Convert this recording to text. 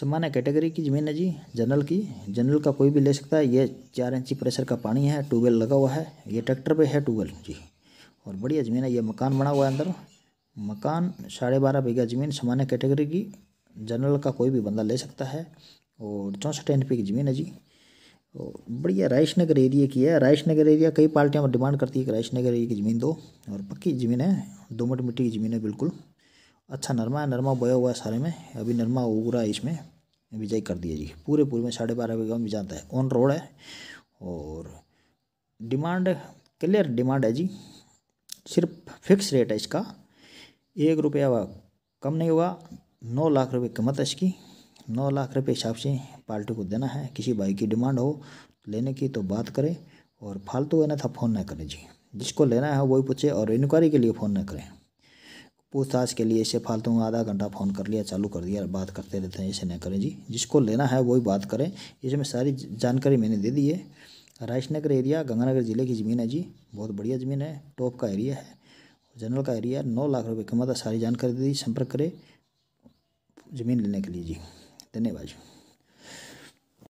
सामान्य कैटेगरी की ज़मीन है जी जनरल की जनरल का कोई भी ले सकता है ये चार इंची प्रेशर का पानी है ट्यूबवेल लगा हुआ है ये ट्रैक्टर पे है ट्यूबवेल जी और बढ़िया ज़मीन है ये मकान बना हुआ है अंदर मकान साढ़े बारह बीघा ज़मीन सामान्य कैटेगरी की जनरल का कोई भी बंदा ले सकता है और चौंसठ एन की ज़मीन है जी और बढ़िया राइश नगर एरिया की है राइश नगर एरिया कई पार्टियाँ डिमांड करती है कि राइश नगर एरिया की ज़मीन दो और पक्की ज़मीन है दोमट मिट्टी की ज़मीन है बिल्कुल अच्छा नरमा है नरमा बोया हुआ है सारे में अभी नरमा उग रहा है इसमें बिजाई कर दिया जी पूरे पूरे में साढ़े बारह बीघा में जाता है ऑन रोड है और डिमांड क्लियर डिमांड है जी सिर्फ फिक्स रेट है इसका एक रुपया कम नहीं होगा नौ लाख रुपए कीमत है इसकी नौ लाख रुपए हिसाब से पार्टी को देना है किसी भाई की डिमांड हो लेने की तो बात करें और फालतू है ना था तो फ़ोन ना करें जी जिसको लेना है वही पूछे और इंक्वायरी के लिए फ़ोन ना करें पूछताछ के लिए इसे फालतू में आधा घंटा फ़ोन कर लिया चालू कर दिया बात करते रहते हैं इसे न करें जी जिसको लेना है वही बात करें इसमें सारी जानकारी मैंने दे दी है राजनगर एरिया गंगानगर ज़िले की ज़मीन है जी बहुत बढ़िया ज़मीन है टॉप का एरिया है जनरल का एरिया नौ लाख रुपये कीमत है सारी जानकारी दे दी संपर्क करें ज़मीन लेने के लिए जी धन्यवाद जी